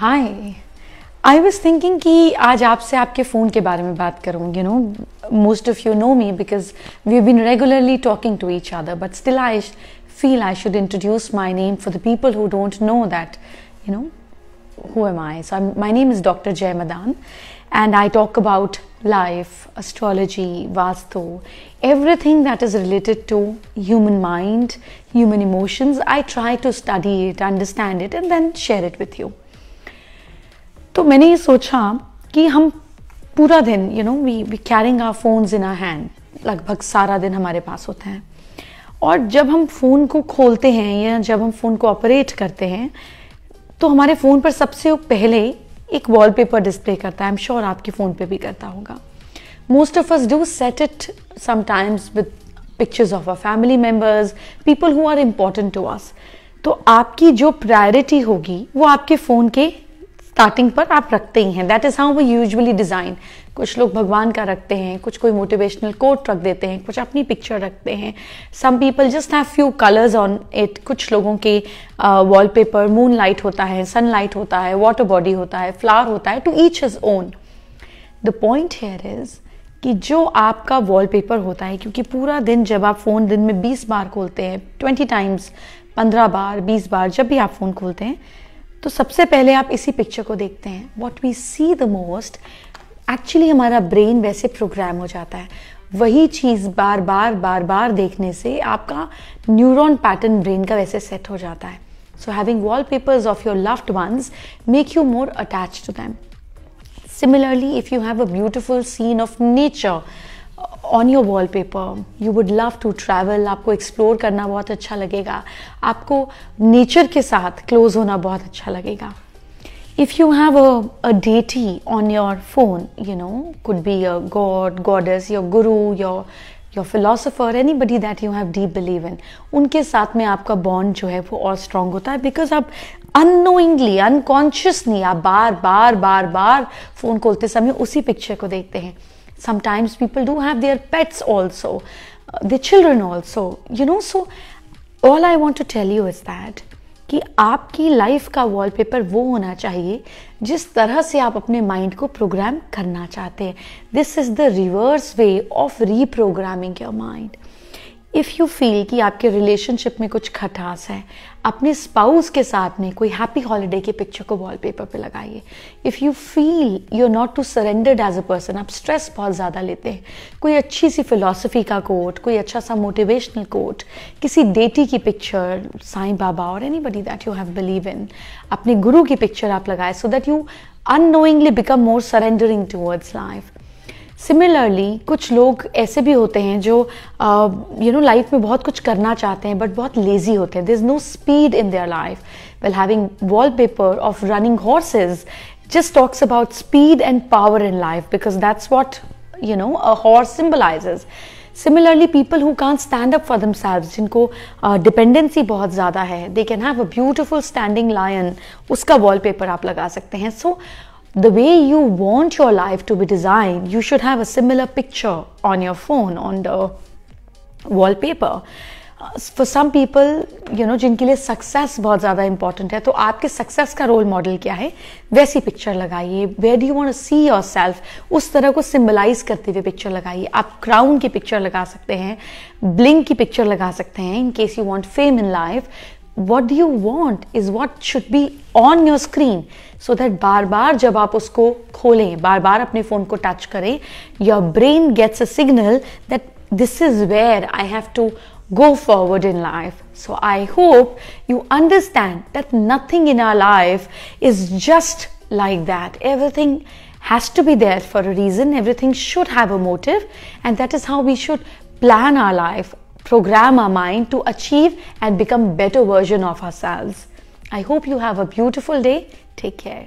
Hi I was thinking कि आज आपसे आपके फ़ोन के बारे में बात करूँ you know most of you know me because we you been regularly talking to each other but still I feel I should introduce my name for the people who don't know that you know who am I so my name is doctor Jai Madan and I talk about life astrology vastu everything that is related to human mind human emotions I try to study it understand it and then share it with you तो मैंने ये सोचा कि हम पूरा दिन you know we we carrying our phones in our hand लगभग सारा दिन हमारे पास होते हैं और जब हम फ़ोन को खोलते हैं या जब हम फ़ोन को ऑपरेट करते हैं तो हमारे फ़ोन पर सबसे पहले एक वॉलपेपर डिस्प्ले करता है आई एम श्योर आपके फ़ोन पे भी करता होगा most of us do set it sometimes with pictures of our family members people who are important to us तो आपकी जो प्रायोरिटी होगी वो आपके फ़ोन के स्टार्टिंग पर आप रखते ही हैं that is how we usually design कुछ लोग भगवान का रखते हैं कुछ कोई मोटिवेशनल कोट रख देते हैं कुछ अपनी पिक्चर रखते हैं some people just have few colours on it कुछ लोगों के वॉल पेपर मून लाइट होता है सन लाइट होता है वाटर बॉडी होता है फ्लावर होता है to each is own the point here is कि जो आपका वॉलपेपर होता है क्योंकि पूरा दिन जब आप फ़ोन दिन में 20 बार खोलते हैं 20 टाइम्स 15 बार 20 बार जब भी आप फ़ोन खोलते हैं तो सबसे पहले आप इसी पिक्चर को देखते हैं what we see the most actually हमारा ब्रेन वैसे प्रोग्राम हो जाता है वही चीज़ बार बार बार बार देखने से आपका न्यूरॉन पैटर्न ब्रेन का वैसे सेट हो जाता है so having wall papers of your loved ones make you more attach to them similarly if you have a beautiful scene of nature on your wall paper you would love to travel आपको explore करना बहुत अच्छा लगेगा आपको nature के साथ close होना बहुत अच्छा लगेगा if you have a deity on your phone you know know be a god gods your guru your your your anybody that you have deep believe in उनके साथ में आपका बॉन्ड जो है वो और स्ट्रांग होता है बिकॉज आप अनोइंगली अनकॉन्शियसली आप बार बार बार बार फ़ोन खोलते समय उसी पिक्चर को देखते हैं sometimes people do have their pets also uh, their children also you know so all i want to tell you is that कि आपकी लाइफ का वॉलपेपर वो होना चाहिए जिस तरह से आप अपने माइंड को प्रोग्राम करना चाहते हैं this is the reverse way of reprogramming your mind if you feel कि आपके रिलेशनशिप में कुछ खटास है अपने स्पाउस के साथ में कोई हैप्पी हॉलीडे की पिक्चर को वॉलपेपर पे लगाइए if you feel you are not too surrendered as a person आप स्ट्रेस बहुत ज़्यादा लेते हैं कोई अच्छी सी फिलासफ़ी का कोट कोई अच्छा सा मोटिवेशनल कोट किसी डेटी की पिक्चर साईं बाबा और anybody that you have believe in अपने गुरु की पिक्चर आप लगाए so that you unknowingly become more surrendering towards life similarly कुछ लोग ऐसे भी होते हैं जो यू नो लाइफ में बहुत कुछ करना चाहते हैं बट बहुत लेज़ी होते हैं there is no speed in their life well having wall paper of running horses just talks about speed and power in life because that's what you know horse horse similarly similarly people who can't stand up for themselves जिनको dependency uh, बहुत ज़्यादा है they can have a beautiful standing lion उसका wall paper आप लगा सकते हैं so so, the way you want your life to be designed, you should have a similar picture on your phone, on the wallpaper. For some people you know जिनके लिए success बहुत ज़्यादा important है तो आपके सक्सेस का role model क्या है वैसी पिक्चर लगाइए where do want see yourself उस तरह को सिम्बलाइज करते हुए पिक्चर लगाइए आप क्राउन की पिक्चर लगा सकते हैं ब्लिंक की पिक्चर लगा सकते हैं in case you want fame in life what do you want is what should be on your screen so that bar bar, जब आप उसको खोलें bar bar, अपने फ़ोन को टच करें your brain gets a signal that this is where I go forward in life. So I hope you understand that nothing in our life is just like that. Everything has to be there for a reason, everything should have a motive, and that is how we should plan our life program our mind to achieve and become better version of ourselves. I hope you have a beautiful day. Take care.